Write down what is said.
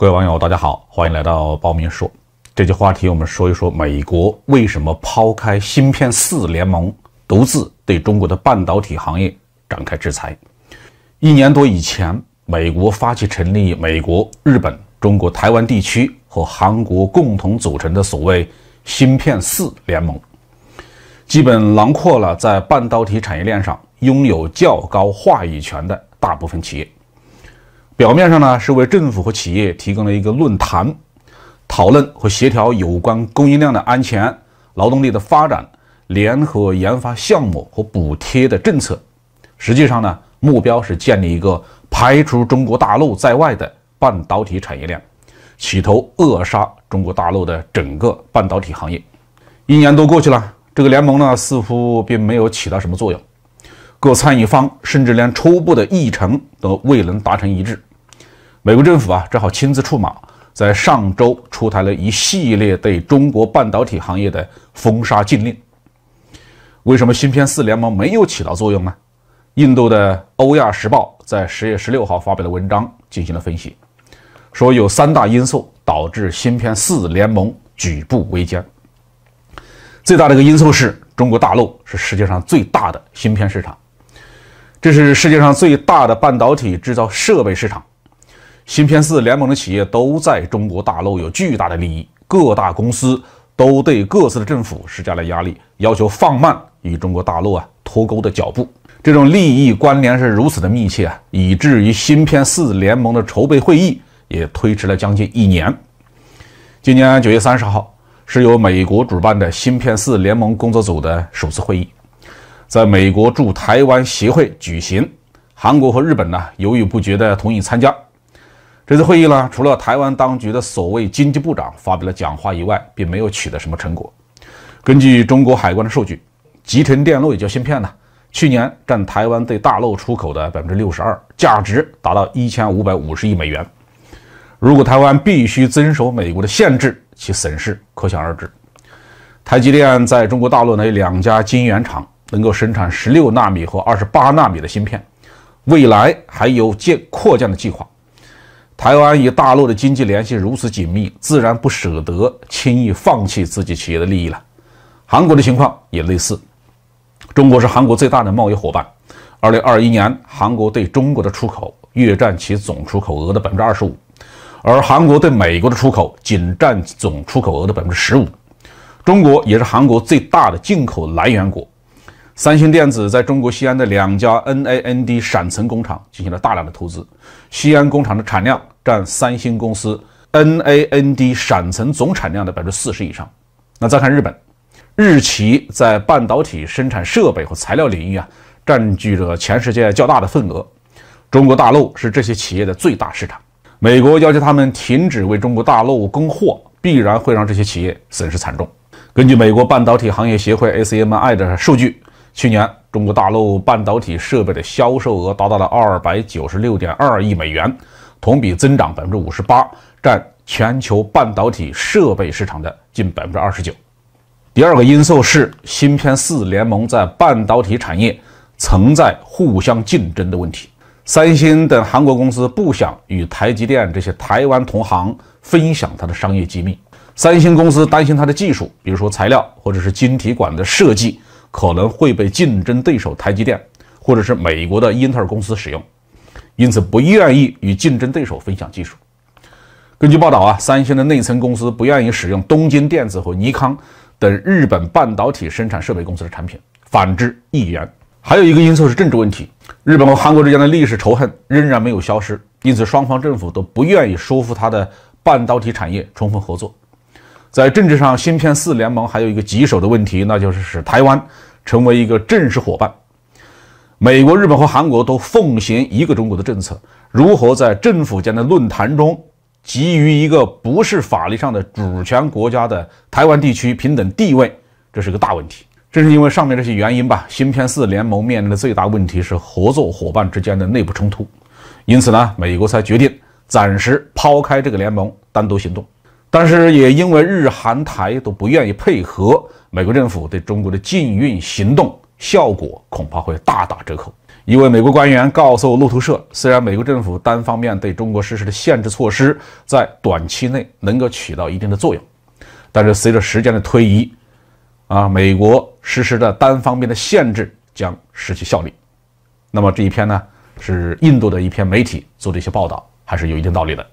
各位网友，大家好，欢迎来到包明说。这期话题，我们说一说美国为什么抛开芯片四联盟，独自对中国的半导体行业展开制裁。一年多以前，美国发起成立美国、日本、中国台湾地区和韩国共同组成的所谓“芯片四联盟”，基本囊括了在半导体产业链上拥有较高话语权的大部分企业。表面上呢是为政府和企业提供了一个论坛，讨论和协调有关供应量的安全、劳动力的发展、联合研发项目和补贴的政策。实际上呢，目标是建立一个排除中国大陆在外的半导体产业链，企图扼杀中国大陆的整个半导体行业。一年多过去了，这个联盟呢似乎并没有起到什么作用，各参与方甚至连初步的议程都未能达成一致。美国政府啊，只好亲自出马，在上周出台了一系列对中国半导体行业的封杀禁令。为什么芯片四联盟没有起到作用呢？印度的《欧亚时报》在十月十六号发表的文章进行了分析，说有三大因素导致芯片四联盟举步维艰。最大的一个因素是中国大陆是世界上最大的芯片市场，这是世界上最大的半导体制造设备市场。芯片四联盟的企业都在中国大陆有巨大的利益，各大公司都对各自的政府施加了压力，要求放慢与中国大陆啊脱钩的脚步。这种利益关联是如此的密切啊，以至于芯片四联盟的筹备会议也推迟了将近一年。今年九月三十号，是由美国主办的芯片四联盟工作组的首次会议，在美国驻台湾协会举行。韩国和日本呢，犹豫不决地同意参加。这次会议呢，除了台湾当局的所谓经济部长发表了讲话以外，并没有取得什么成果。根据中国海关的数据，集成电路也叫芯片呢，去年占台湾对大陆出口的百分之六十二，价值达到一千五百五十亿美元。如果台湾必须遵守美国的限制，其损失可想而知。台积电在中国大陆呢有两家晶圆厂，能够生产十六纳米和二十八纳米的芯片，未来还有建扩建的计划。台湾与大陆的经济联系如此紧密，自然不舍得轻易放弃自己企业的利益了。韩国的情况也类似，中国是韩国最大的贸易伙伴。2021年，韩国对中国的出口约占其总出口额的25%，而韩国对美国的出口仅占总出口额的15%。中国也是韩国最大的进口来源国。三星电子在中国西安的两家 N A N D 闪存工厂进行了大量的投资，西安工厂的产量占三星公司 N A N D 闪存总产量的百分之四十以上。那再看日本，日企在半导体生产设备和材料领域啊，占据着全世界较大的份额。中国大陆是这些企业的最大市场。美国要求他们停止为中国大陆供货，必然会让这些企业损失惨重。根据美国半导体行业协会 S C M I 的数据。去年，中国大陆半导体设备的销售额达到了二百九十六点二亿美元，同比增长百分之五十八，占全球半导体设备市场的近百分之二十九。第二个因素是芯片四联盟在半导体产业存在互相竞争的问题。三星等韩国公司不想与台积电这些台湾同行分享它的商业机密。三星公司担心它的技术，比如说材料或者是晶体管的设计。可能会被竞争对手台积电或者是美国的英特尔公司使用，因此不愿意与竞争对手分享技术。根据报道啊，三星的内层公司不愿意使用东京电子和尼康等日本半导体生产设备公司的产品。反之亦然。还有一个因素是政治问题，日本和韩国之间的历史仇恨仍然没有消失，因此双方政府都不愿意说服他的半导体产业充分合作。在政治上，芯片四联盟还有一个棘手的问题，那就是使台湾成为一个正式伙伴。美国、日本和韩国都奉行一个中国的政策，如何在政府间的论坛中给予一个不是法律上的主权国家的台湾地区平等地位，这是一个大问题。正是因为上面这些原因吧，芯片四联盟面临的最大问题是合作伙伴之间的内部冲突，因此呢，美国才决定暂时抛开这个联盟，单独行动。但是也因为日韩台都不愿意配合美国政府对中国的禁运行动，效果恐怕会大打折扣。一位美国官员告诉路透社，虽然美国政府单方面对中国实施的限制措施在短期内能够起到一定的作用，但是随着时间的推移，啊，美国实施的单方面的限制将失去效力。那么这一篇呢，是印度的一篇媒体做的一些报道，还是有一定道理的。